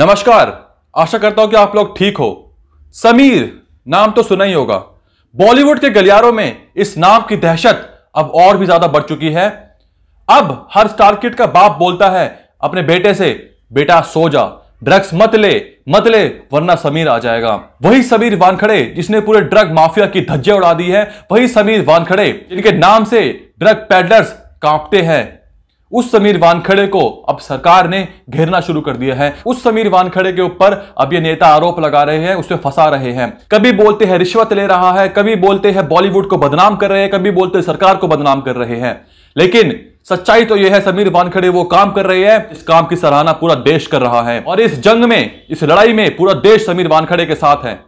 नमस्कार आशा करता हूं कि आप लोग ठीक हो समीर नाम तो सुना ही होगा बॉलीवुड के गलियारों में इस नाम की दहशत अब और भी ज्यादा बढ़ चुकी है अब हर स्टार किट का बाप बोलता है अपने बेटे से बेटा सो जा ड्रग्स मत ले मत ले वरना समीर आ जाएगा वही समीर वानखड़े जिसने पूरे ड्रग माफिया की धज्जे उड़ा दी है वही समीर वानखड़े जिनके नाम से ड्रग पैडलर्स कांपते हैं उस समीर वानखड़े को अब सरकार ने घेरना शुरू कर दिया है उस समीर वानखड़े के ऊपर अब ये नेता आरोप लगा रहे हैं उसे फंसा रहे हैं कभी बोलते हैं रिश्वत ले रहा है कभी बोलते हैं बॉलीवुड को बदनाम कर रहे हैं कभी बोलते सरकार को बदनाम कर रहे हैं लेकिन सच्चाई तो यह है समीर वानखड़े वो काम कर रहे हैं इस काम की सराहना पूरा देश कर रहा है और इस जंग में इस लड़ाई में पूरा देश समीर वानखड़े के साथ है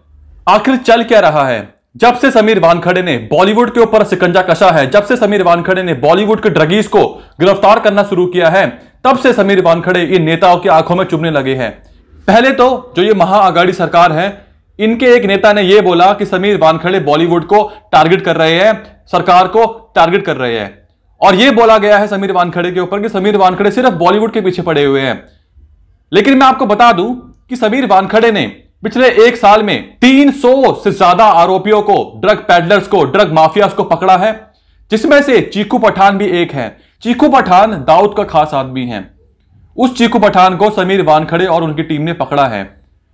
आखिर चल क्या रहा है जब से समीर वानखड़े ने बॉलीवुड के ऊपर सिकंजा कसा है जब से समीर वानखड़े ने बॉलीवुड के ड्रगीज को गिरफ्तार करना शुरू किया है तब से समीर वानखड़े इन नेताओं की आंखों में चुभने लगे हैं पहले तो जो ये महाअगाड़ी सरकार है इनके एक नेता ने यह बोला कि समीर वानखड़े बॉलीवुड को टारगेट कर रहे हैं सरकार को टारगेट कर रहे हैं और यह बोला गया है समीर वानखड़े के ऊपर कि समीर वानखड़े सिर्फ बॉलीवुड के पीछे पड़े हुए हैं लेकिन मैं आपको बता दूं कि समीर वानखड़े ने पिछले एक साल में 300 से ज्यादा आरोपियों को ड्रग पैडलर्स को ड्रग माफिया को पकड़ा है जिसमें से चीकू पठान भी एक है चीकू पठान दाऊद का खास आदमी है उस चीकू पठान को समीर वानखड़े और उनकी टीम ने पकड़ा है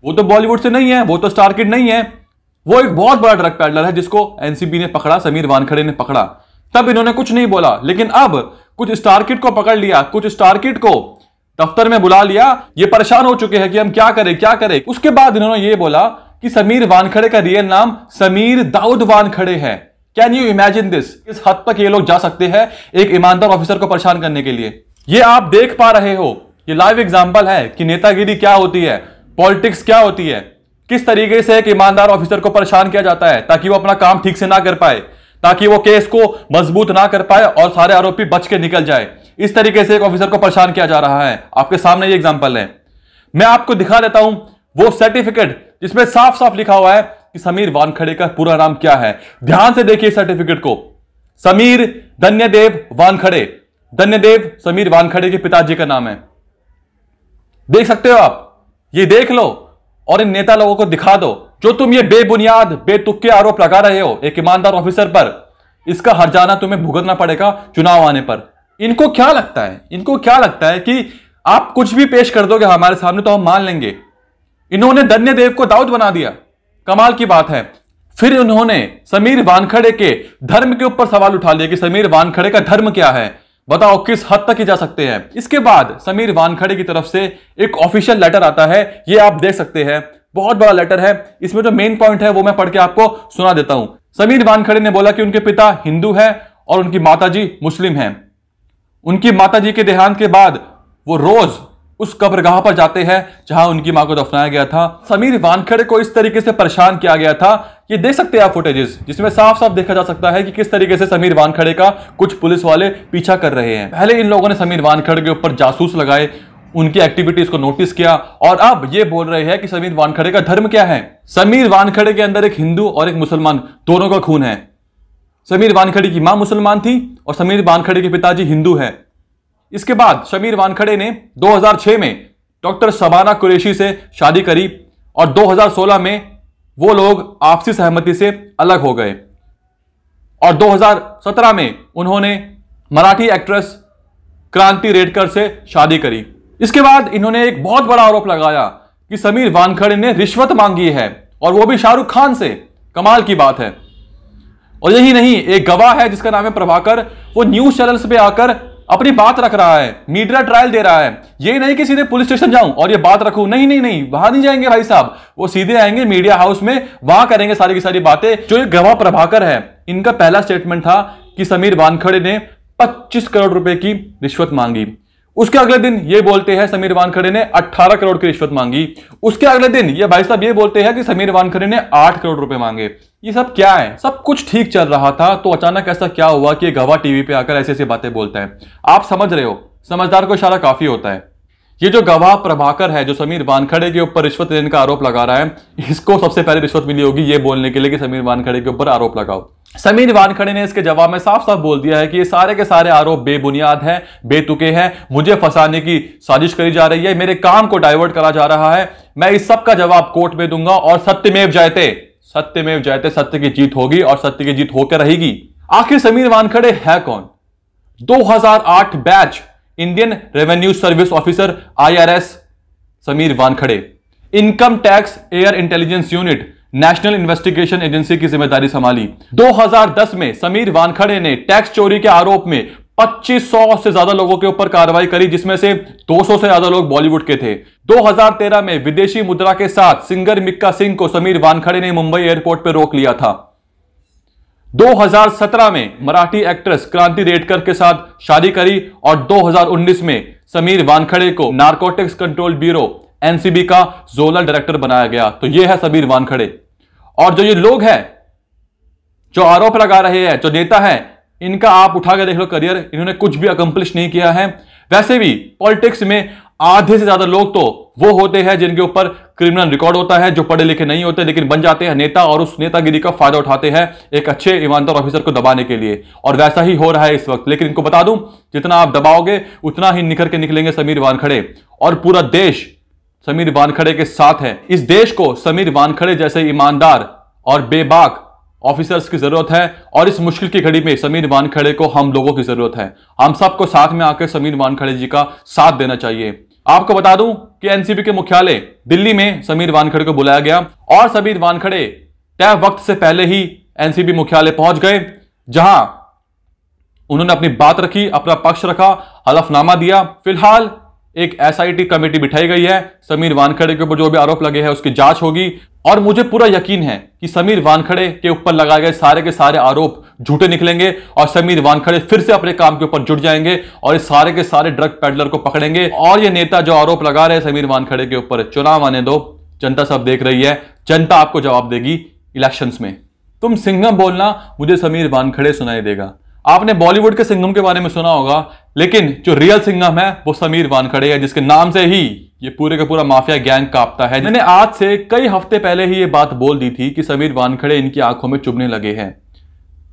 वो तो बॉलीवुड से नहीं है वो तो स्टार किड नहीं है वो एक बहुत बड़ा ड्रग पैडलर है जिसको एनसीबी ने पकड़ा समीर वानखड़े ने पकड़ा तब इन्होंने कुछ नहीं बोला लेकिन अब कुछ स्टार को पकड़ लिया कुछ स्टार को दफ्तर में बुला लिया ये परेशान हो चुके हैं कि हम क्या करें क्या करें उसके बाद इन्होंने ये बोला कि समीर वानखड़े का रियल नाम समीर दाऊद वानखड़े है कैन यू इमेजिन दिस इस हद तक ये लोग जा सकते हैं एक ईमानदार ऑफिसर को परेशान करने के लिए ये आप देख पा रहे हो ये लाइव एग्जाम्पल है कि नेतागिरी क्या होती है पॉलिटिक्स क्या होती है किस तरीके से एक ईमानदार ऑफिसर को परेशान किया जाता है ताकि वो अपना काम ठीक से ना कर पाए ताकि वो केस को मजबूत ना कर पाए और सारे आरोपी बच के निकल जाए इस तरीके से एक ऑफिसर को परेशान किया जा रहा है आपके सामने ये एग्जाम्पल है मैं आपको दिखा देता हूं वो सर्टिफिकेट जिसमें साफ साफ लिखा हुआ है कि समीर वानखड़े का पूरा नाम क्या है ध्यान से देखिए सर्टिफिकेट को समीर धन्यदेव वानखड़े धन्यदेव समीर वानखड़े के पिताजी का नाम है देख सकते हो आप ये देख लो और इन नेता लोगों को दिखा दो जो तुम ये बेबुनियाद बेतुक आरोप लगा रहे हो एक ईमानदार ऑफिसर पर इसका हर जाना तुम्हें भुगतना पड़ेगा चुनाव आने पर इनको क्या लगता है इनको क्या लगता है कि आप कुछ भी पेश कर दोगे हमारे सामने तो हम मान लेंगे इन्होंने धन्य देव को दाऊद बना दिया कमाल की बात है फिर उन्होंने समीर वानखड़े के धर्म के ऊपर सवाल उठा लिया कि समीर वानखड़े का धर्म क्या है बताओ किस हद तक ही जा सकते हैं इसके बाद समीर वानखड़े की तरफ से एक ऑफिशियल लेटर आता है ये आप देख सकते हैं बहुत बड़ा लेटर है इसमें जो मेन पॉइंट है वो मैं पढ़ के आपको सुना देता हूं समीर वानखड़े ने बोला कि उनके पिता हिंदू है और उनकी माता मुस्लिम है उनकी जी के देहांत के बाद वो रोज उस कब्रगाह पर जाते हैं जहां उनकी मां को दफनाया गया था समीर वानखेड़े को इस तरीके से परेशान किया गया था ये देख सकते हैं आप फुटेजेस जिसमें साफ साफ देखा जा सकता है कि किस तरीके से समीर वानखेड़े का कुछ पुलिस वाले पीछा कर रहे हैं पहले इन लोगों ने समीर वानखेड़े के ऊपर जासूस लगाए उनकी एक्टिविटीज को नोटिस किया और अब ये बोल रहे हैं कि समीर वानखेड़े का धर्म क्या है समीर वानखेड़े के अंदर एक हिंदू और एक मुसलमान दोनों का खून है समीर वानखड़े की मां मुसलमान थी और समीर वानखड़े के पिताजी हिंदू हैं इसके बाद समीर वानखड़े ने 2006 में डॉक्टर शबाना कुरेशी से शादी करी और 2016 में वो लोग आपसी सहमति से अलग हो गए और 2017 में उन्होंने मराठी एक्ट्रेस क्रांति रेडकर से शादी करी इसके बाद इन्होंने एक बहुत बड़ा आरोप लगाया कि समीर वानखड़े ने रिश्वत मांगी है और वो भी शाहरुख खान से कमाल की बात है और यही नहीं एक गवाह है जिसका नाम है प्रभाकर वो न्यूज चैनल्स पे आकर अपनी बात रख रहा है मीडिया ट्रायल दे रहा है ये नहीं कि सीधे पुलिस स्टेशन जाऊं और ये बात रखू नहीं नहीं नहीं वहां नहीं जाएंगे भाई साहब वो सीधे आएंगे मीडिया हाउस में वहां करेंगे सारी की सारी बातें जो ये गवाह प्रभाकर है इनका पहला स्टेटमेंट था कि समीर वानखड़े ने 25 करोड़ रुपए की रिश्वत मांगी उसके अगले दिन ये बोलते हैं समीर वानखड़े ने 18 करोड़ की रिश्वत मांगी उसके अगले दिन ये भाई साहब ये बोलते हैं कि समीर वानखड़े ने 8 करोड़ रुपए मांगे ये सब क्या है सब कुछ ठीक चल रहा था तो अचानक ऐसा क्या हुआ कि गवाह टीवी पे आकर ऐसी ऐसी बातें बोलता है आप समझ रहे हो समझदार को इशारा काफी होता है ये जो गवाह प्रभाकर है जो समीर वानखड़े के ऊपर रिश्वत लेने का आरोप लगा रहा है इसको सबसे पहले रिश्वत मिली होगी ये बोलने के लिए कि समीर वानखड़े के ऊपर आरोप लगाओ समीर वानखड़े ने इसके जवाब में साफ साफ बोल दिया है कि ये सारे के सारे आरोप बेबुनियाद हैं बेतुके हैं मुझे फंसाने की साजिश करी जा रही है मेरे काम को डाइवर्ट करा जा रहा है मैं इस सब का जवाब कोर्ट में दूंगा और सत्यमेव जायते सत्यमेव जायते सत्य की जीत होगी और सत्य की जीत होकर रहेगी आखिर समीर वानखड़े है कौन 2008 batch Indian revenue service officer IRS Sameer Wankhede income tax air intelligence unit national investigation agency की जिम्मेदारी संभाली 2010 में समीर वानखड़े ने टैक्स चोरी के आरोप में 2500 से ज्यादा लोगों के ऊपर कार्रवाई करी जिसमें से 200 से ज्यादा लोग बॉलीवुड के थे 2013 में विदेशी मुद्रा के साथ सिंगर मिक्का सिंह को समीर वानखड़े ने मुंबई एयरपोर्ट पर रोक लिया था 2017 में मराठी एक्ट्रेस क्रांति रेडकर के साथ शादी करी और 2019 में समीर वानखड़े को नार्कोटिक्स कंट्रोल ब्यूरो एनसीबी का जोनल डायरेक्टर बनाया गया तो ये है सबीर वानखड़े और जो ये लोग हैं जो आरोप लगा रहे हैं जो नेता हैं इनका आप उठा के देख लो करियर इन्होंने कुछ भी अकम्पलिश नहीं किया है वैसे भी पॉलिटिक्स में आधे से ज्यादा लोग तो वो होते हैं जिनके ऊपर क्रिमिनल रिकॉर्ड होता है जो पढ़े लिखे नहीं होते लेकिन बन जाते हैं नेता और उस नेतागिरी का फायदा उठाते हैं एक अच्छे ईमानदार ऑफिसर को दबाने के लिए और वैसा ही हो रहा है इस वक्त लेकिन इनको बता दूं जितना आप दबाओगे उतना ही निखर के निकलेंगे समीर वानखड़े और पूरा देश समीर वानखड़े के साथ है इस देश को समीर वानखड़े जैसे ईमानदार और बेबाक ऑफिसर्स की जरूरत है और इस मुश्किल की घड़ी में समीर वानखड़े को हम लोगों की जरूरत है हम सबको साथ में आकर समीर वानखड़े जी का साथ देना चाहिए आपको बता दूं कि एनसीबी के मुख्यालय दिल्ली में समीर वानखड़े को बुलाया गया और समीर वानखड़े तय वक्त से पहले ही एनसीबी मुख्यालय पहुंच गए जहां उन्होंने अपनी बात रखी अपना पक्ष रखा हलफनामा दिया फिलहाल एक एसआईटी कमेटी बिठाई गई है समीर वानखड़े के ऊपर जो भी आरोप लगे हैं उसकी जांच होगी और मुझे पूरा यकीन है कि समीर वानखड़े के ऊपर लगाए गए सारे के सारे आरोप झूठे निकलेंगे और समीर वानखड़े फिर से अपने काम के ऊपर जुट जाएंगे और इस सारे के सारे ड्रग पेडलर को पकड़ेंगे और ये नेता जो आरोप लगा रहे हैं समीर वानखड़े के ऊपर चुनाव आने दो जनता सब देख रही है जनता आपको जवाब देगी इलेक्शंस में तुम सिंगम बोलना मुझे समीर वानखड़े सुनाई देगा आपने बॉलीवुड के सिंगम के बारे में सुना होगा लेकिन जो रियल सिंगम है वो समीर वानखड़े है जिसके नाम से ही ये पूरे का पूरा माफिया गैंग कांपता है मैंने आज से कई हफ्ते पहले ही ये बात बोल दी थी कि समीर वानखड़े इनकी आंखों में चुभने लगे हैं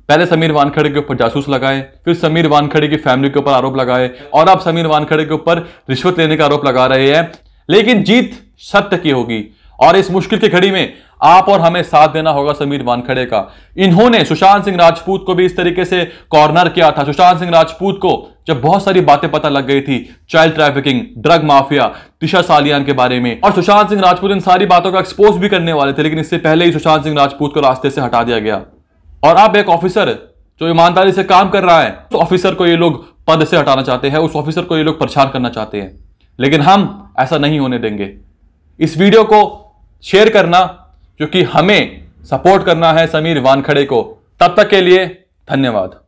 पहले समीर वानखड़े के ऊपर जासूस लगाए फिर समीर वानखड़े की फैमिली के ऊपर आरोप लगाए और अब समीर वानखड़े के ऊपर रिश्वत लेने का आरोप लगा रहे हैं लेकिन जीत सत्य की होगी और इस मुश्किल की घड़ी में आप और हमें साथ देना होगा समीर वानखड़े का इन्होंने सुशांत सिंह राजपूत को भी इस तरीके से कॉर्नर किया था सुशांत सिंह राजपूत को जब बहुत सारी बातें पता लग गई थी child trafficking drug mafia Disha Salian के बारे में और सुशांत सिंह राजपूत इन सारी बातों का एक्सपोज भी करने वाले थे लेकिन इससे पहले ही सुशांत सिंह राजपूत को रास्ते से हटा दिया गया और अब एक ऑफिसर जो ईमानदारी से काम कर रहा है उस तो ऑफिसर को ये लोग पद से हटाना चाहते हैं उस ऑफिसर को ये लोग परेशान करना चाहते हैं लेकिन हम ऐसा नहीं होने देंगे इस वीडियो को शेयर करना क्योंकि हमें सपोर्ट करना है समीर वानखड़े को तब तक के लिए धन्यवाद